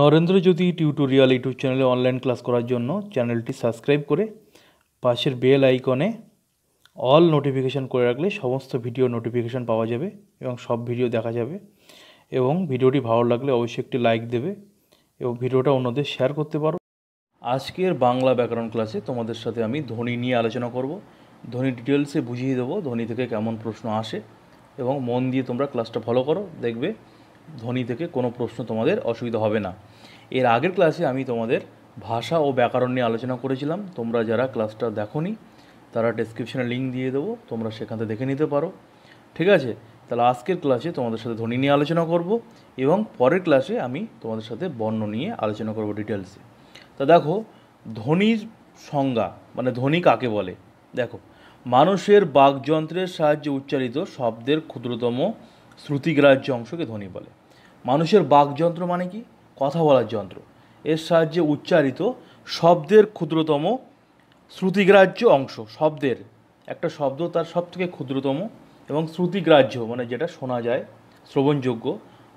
Narendra Jyoti tutorial YouTube চ্যানেলে online class করার জন্য চ্যানেলটি সাবস্ক্রাইব করে পাশের বেল আইকনে অল নোটিফিকেশান করে রাখলে সমস্ত ভিডিও নোটিফিকেশান পাওয়া যাবে এবং সব ভিডিও দেখা যাবে এবং ভিডিওটি ভালো লাগলে অবশ্যই একটি লাইক দেবে এবং ভিডিওটা অন্যদের শেয়ার করতে পারো আজকের বাংলা ব্যাকরণ ক্লাসে তোমাদের সাথে আমি ধ্বনি নিয়ে আলোচনা করব ধ্বনি ডিটেলসে বুঝিয়ে দেবো ধ্বনি থেকে কেমন প্রশ্ন আসে এবং মন দিয়ে তোমরা ক্লাসটা ফলো করো দেখবে ধ্বনি থেকে কোনো প্রশ্ন তোমাদের অসুবিধা হবে না এর আগের ক্লাসে আমি তোমাদের ভাষা ও ব্যাকরণ নিয়ে আলোচনা করেছিলাম তোমরা যারা ক্লাসটা দেখোনি তারা ডেসক্রিপশনে লিঙ্ক দিয়ে দেবো তোমরা সেখান থেকে দেখে নিতে পারো ঠিক আছে তাহলে আজকের ক্লাসে তোমাদের সাথে ধ্বনি নিয়ে আলোচনা করব এবং পরের ক্লাসে আমি তোমাদের সাথে বর্ণ নিয়ে আলোচনা করব ডিটেলসে তা দেখো ধ্বনির সংজ্ঞা মানে ধ্বনি কাকে বলে দেখো মানুষের বাকযন্ত্রের সাহায্যে উচ্চারিত শব্দের ক্ষুদ্রতম শ্রুতিগ্রাহ্য অংশকে ধ্বনি বলে মানুষের বাকযন্ত্র মানে কি কথা বলার যন্ত্র এর সাহায্যে উচ্চারিত শব্দের ক্ষুদ্রতম শ্রুতিগ্রাহ্য অংশ শব্দের একটা শব্দ তার সবথেকে ক্ষুদ্রতম এবং শ্রুতিগ্রাহ্য মানে যেটা শোনা যায় শ্রবণযোগ্য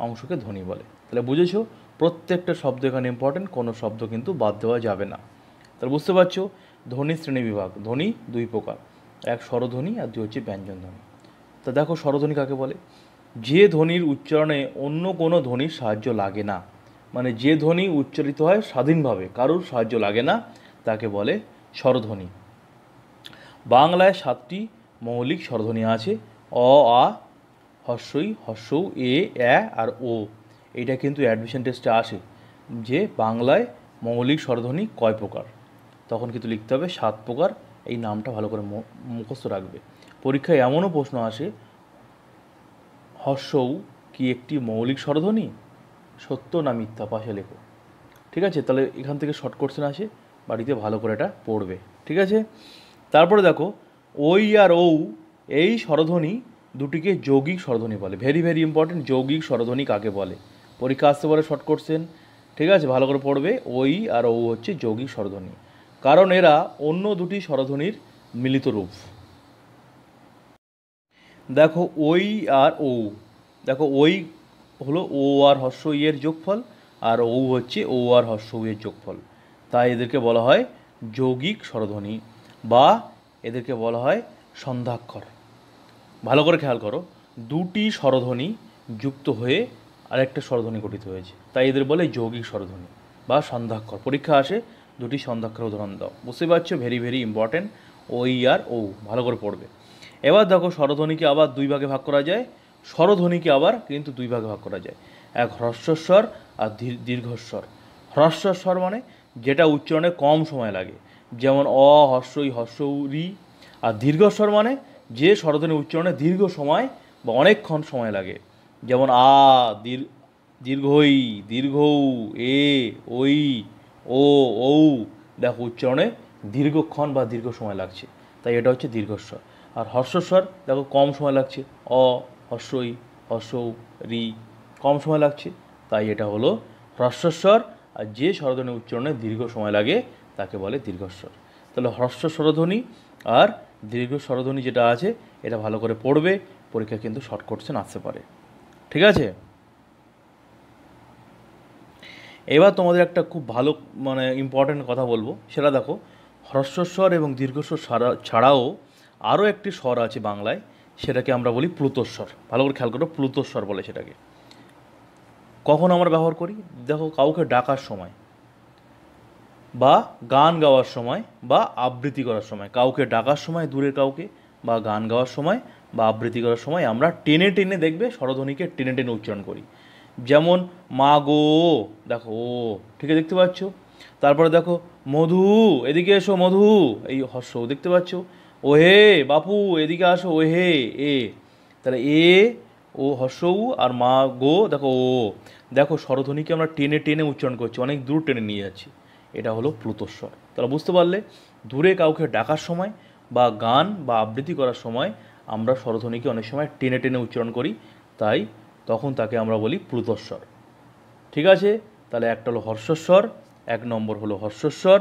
অংশকে ধ্বনি বলে তাহলে বুঝেছ প্রত্যেকটা শব্দ এখানে ইম্পর্টেন্ট কোনো শব্দ কিন্তু বাদ দেওয়া যাবে না তাহলে বুঝতে পারছো ধ্বনি শ্রেণী বিভাগ ধ্বনি দুই প্রকার এক স্বরধ্বনি আর দুই হচ্ছে ব্যঞ্জন ধ্বনি তা দেখো স্বরধ্বনি কাকে বলে যে ধ্বনির উচ্চারণে অন্য কোনো ধ্বনির সাহায্য লাগে না মানে যে ধ্বনি উচ্চারিত হয় স্বাধীনভাবে কারোর সাহায্য লাগে না তাকে বলে স্বরধ্বনি বাংলায় সাতটি মৌলিক স্বরধ্বনি আছে অ আ হস্যই হস্য এ এ আর ও এটা কিন্তু অ্যাডমিশন টেস্টে আসে যে বাংলায় মৌলিক স্বরধ্বনি কয় প্রকার তখন কিন্তু লিখতে হবে সাত প্রকার এই নামটা ভালো করে মুখস্থ রাখবে পরীক্ষায় এমনও প্রশ্ন আসে হর্ষৌ কি একটি মৌলিক স্বরধ্বনি সত্য না মিথ্যা পাশে লেখো ঠিক আছে তাহলে এখান থেকে শর্ট কোশ্চেন আসে বাড়িতে ভালো করে এটা পড়বে ঠিক আছে তারপরে দেখো ওই আর ও এই স্বরধ্বনি দুটিকে যৌগিক স্বরধ্বনি বলে ভেরি ভেরি ইম্পর্টেন্ট যৌগিক স্বরধ্বনি কাকে বলে পরীক্ষা আসতে পারে শর্ট কোশ্চেন ঠিক আছে ভালো করে পড়বে ওই আর ও হচ্ছে যৌগিক স্বরধ্বনি কারণ এরা অন্য দুটি স্বরধ্বনির মিলিত রূপ দেখো ওই আর ও দেখো ওই হলো ও আর হর্ষ ইয়ের যোগফল আর ও হচ্ছে ও আর হর্ষ ইয়ের যোগফল তাই এদেরকে বলা হয় যৌগিক স্বরধ্বনি বা এদেরকে বলা হয় সন্ধ্যাক্ষর ভালো করে খেয়াল করো দুটি স্বরধ্বনি যুক্ত হয়ে আরেকটা স্বরধ্বনি গঠিত হয়েছে তাই এদের বলে যৌগিক স্বরধ্বনি বা সন্ধ্যাক্ষর পরীক্ষা আসে দুটি সন্ধ্যাক্ষর উদাহরণ দাও বুঝতে পারছো ভেরি ভেরি ইম্পর্টেন্ট ওই আর ও ভালো করে পড়বে এবার দেখো স্বরধ্বনিকে আবার দুই ভাগে ভাগ করা যায় স্বরধ্বনিকে আবার কিন্তু দুই ভাগে ভাগ করা যায় এক হ্রস্বস্বর আর দীর্ঘস্বর হ্রস্বস্বর মানে যেটা উচ্চারণে কম সময় লাগে যেমন অ হস্যই হস্য রি আর দীর্ঘস্বর মানে যে স্বরধ্বনি উচ্চারণে দীর্ঘ সময় বা অনেকক্ষণ সময় লাগে যেমন আ দীর্ঘ দীর্ঘই দীর্ঘ এ ওই ও ঔ দেখো উচ্চারণে দীর্ঘক্ষণ বা দীর্ঘ সময় লাগছে তাই এটা হচ্ছে দীর্ঘস্বর আর হর্ষস্বর দেখো কম সময় লাগছে অ হর্ষই হর্ষৌ রি কম সময় লাগছে তাই এটা হলো হ্রস্বস্বর আর যে স্বরধ্বনি উচ্চারণে দীর্ঘ সময় লাগে তাকে বলে দীর্ঘস্বর তাহলে হ্রস্ব স্বরধ্বনি আর দীর্ঘ স্বরধ্বনি যেটা আছে এটা ভালো করে পড়বে পরীক্ষা কিন্তু শর্ট কোশ্চেন আসতে পারে ঠিক আছে এবার তোমাদের একটা খুব ভালো মানে ইম্পর্ট্যান্ট কথা বলবো সেটা দেখো হ্রস্বস্বর এবং দীর্ঘস্বর ছাড়াও আরও একটি স্বর আছে বাংলায় সেটাকে আমরা বলি প্লুতস্বর ভালো করে খেয়াল করো প্লুতস্বর বলে সেটাকে কখন আমরা ব্যবহার করি দেখো কাউকে ডাকার সময় বা গান গাওয়ার সময় বা আবৃত্তি করার সময় কাউকে ডাকার সময় দূরে কাউকে বা গান গাওয়ার সময় বা আবৃত্তি করার সময় আমরা টেনে টেনে দেখবে স্বরধ্বনিকে টেনে টেনে উচ্চারণ করি যেমন মা গো দেখো ও ঠিক দেখতে পাচ্ছ তারপরে দেখো মধু এদিকে এসো মধু এই হর্ষ দেখতে পাচ্ছ ওহে বাপু এদিকে আসো ওহে এ তাহলে এ ও হর্ষ উ আর মা গো দেখো ও দেখো স্বরধ্বনিকে আমরা টেনে টেনে উচ্চারণ করছি অনেক দূর টেনে নিয়ে যাচ্ছি এটা হলো প্লুতস্বর তাহলে বুঝতে পারলে দূরে কাউকে ডাকার সময় বা গান বা আবৃত্তি করার সময় আমরা স্বরধ্বনিকে অনেক সময় টেনে টেনে উচ্চারণ করি তাই তখন তাকে আমরা বলি প্লুতস্বর ঠিক আছে তাহলে একটা হলো হর্ষস্বর এক নম্বর হলো হর্ষস্বর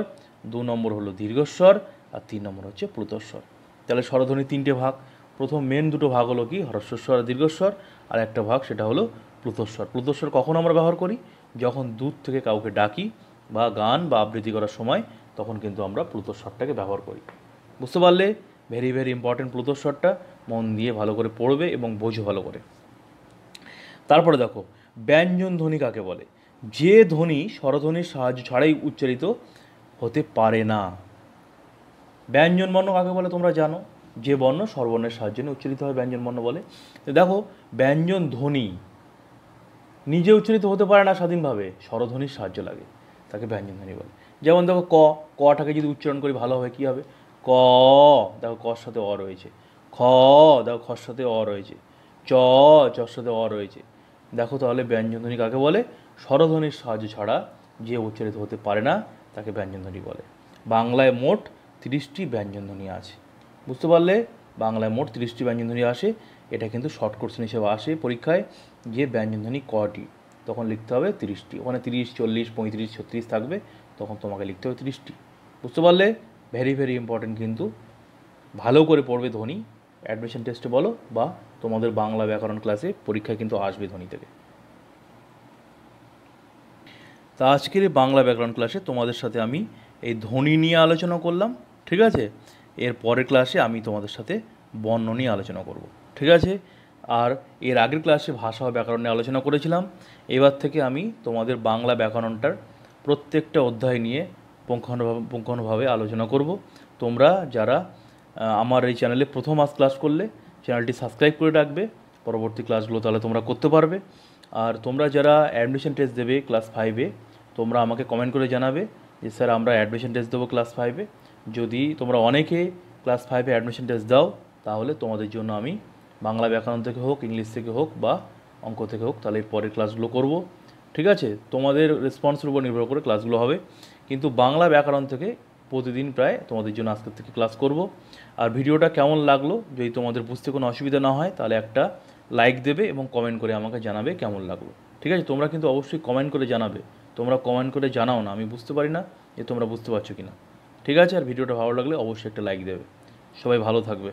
দু নম্বর হলো দীর্ঘস্বর আর তিন নম্বর হচ্ছে প্লুতস্বর তাহলে স্বরধ্বনি তিনটে ভাগ প্রথম মেন দুটো ভাগ হলো কি হ্রস্বস্বর আর দীর্ঘস্বর আর একটা ভাগ সেটা হলো প্লুতস্বর প্লুতস্বর কখন আমরা ব্যবহার করি যখন দূর থেকে কাউকে ডাকি বা গান বা আবৃত্তি করার সময় তখন কিন্তু আমরা প্লুতস্বরটাকে ব্যবহার করি বুঝতে পারলে ভেরি ভেরি ইম্পর্টেন্ট প্লুতস্বরটা মন দিয়ে ভালো করে পড়বে এবং বোঝো ভালো করে তারপরে দেখো ব্যঞ্জন ধ্বনি কাকে বলে যে ধ্বনি স্বরধ্বনির সাহায্য ছাড়াই উচ্চারিত হতে পারে না ব্যঞ্জন বর্ণ কাকে বলে তোমরা জানো যে বর্ণ স্বরবর্ণের নিয়ে উচ্চারিত হয় ব্যঞ্জন বর্ণ বলে দেখো ব্যঞ্জন ধ্বনি নিজে উচ্চারিত হতে পারে না স্বাধীনভাবে স্বরধ্বনির সাহায্য লাগে তাকে ব্যঞ্জন ধ্বনি বলে যেমন দেখো ক কটাকে যদি উচ্চারণ করি ভালোভাবে কী হবে ক দেখো কর সাথে অ রয়েছে খ দেখো খর সাথে অ রয়েছে চ চর সাথে অ রয়েছে দেখো তাহলে ব্যঞ্জনধ্বনি কাকে বলে স্বরধ্বনির সাহায্য ছাড়া যে উচ্চারিত হতে পারে না তাকে ব্যঞ্জনধ্বনি বলে বাংলায় মোট তিরিশটি ব্যঞ্জনধ্বনি আছে বুঝতে পারলে বাংলায় মোট তিরিশটি ব্যঞ্জনধ্বনি আসে এটা কিন্তু শর্ট কোশ্চেন হিসেবে আসে পরীক্ষায় যে ব্যঞ্জনধ্বনি কটি তখন লিখতে হবে তিরিশটি ওখানে তিরিশ চল্লিশ পঁয়ত্রিশ ছত্রিশ থাকবে তখন তোমাকে লিখতে হবে তিরিশটি বুঝতে পারলে ভেরি ভেরি ইম্পর্টেন্ট কিন্তু ভালো করে পড়বে ধ্বনি অ্যাডমিশন টেস্টে বলো বা তোমাদের বাংলা ব্যাকরণ ক্লাসে পরীক্ষায় কিন্তু আসবে ধ্বনি থেকে তা আজকের বাংলা ব্যাকরণ ক্লাসে তোমাদের সাথে আমি এই ধ্বনি নিয়ে আলোচনা করলাম ঠিক আছে এর পরের ক্লাসে আমি তোমাদের সাথে বর্ণ নিয়ে আলোচনা করব ঠিক আছে আর এর আগের ক্লাসে ভাষা ও ব্যাকরণ নিয়ে আলোচনা করেছিলাম এবার থেকে আমি তোমাদের বাংলা ব্যাকরণটার প্রত্যেকটা অধ্যায় নিয়ে পুঙ্খানুভাবে পুঙ্খানুভাবে আলোচনা করব তোমরা যারা আমার এই চ্যানেলে প্রথম আজ ক্লাস করলে চ্যানেলটি সাবস্ক্রাইব করে রাখবে পরবর্তী ক্লাসগুলো তাহলে তোমরা করতে পারবে আর তোমরা যারা অ্যাডমিশন টেস্ট দেবে ক্লাস ফাইভে তোমরা আমাকে কমেন্ট করে জানাবে যে স্যার আমরা অ্যাডমিশন টেস্ট দেবো ক্লাস ফাইভে যদি তোমরা অনেকে ক্লাস ফাইভে অ্যাডমিশন টেস্ট দাও তাহলে তোমাদের জন্য আমি বাংলা ব্যাকরণ থেকে হোক ইংলিশ থেকে হোক বা অঙ্ক থেকে হোক তাহলে পরের ক্লাসগুলো করব ঠিক আছে তোমাদের রেসপন্সের উপর নির্ভর করে ক্লাসগুলো হবে কিন্তু বাংলা ব্যাকরণ থেকে প্রতিদিন প্রায় তোমাদের জন্য আজকের থেকে ক্লাস করব আর ভিডিওটা কেমন লাগলো যদি তোমাদের বুঝতে কোনো অসুবিধা না হয় তাহলে একটা লাইক দেবে এবং কমেন্ট করে আমাকে জানাবে কেমন লাগলো ঠিক আছে তোমরা কিন্তু অবশ্যই কমেন্ট করে জানাবে তোমরা কমেন্ট করে জানাও না আমি বুঝতে পারি না যে তোমরা বুঝতে পারছো কি না ঠিক আছে আর ভিডিওটা ভালো লাগলে অবশ্যই একটা লাইক দেবে সবাই ভালো থাকবে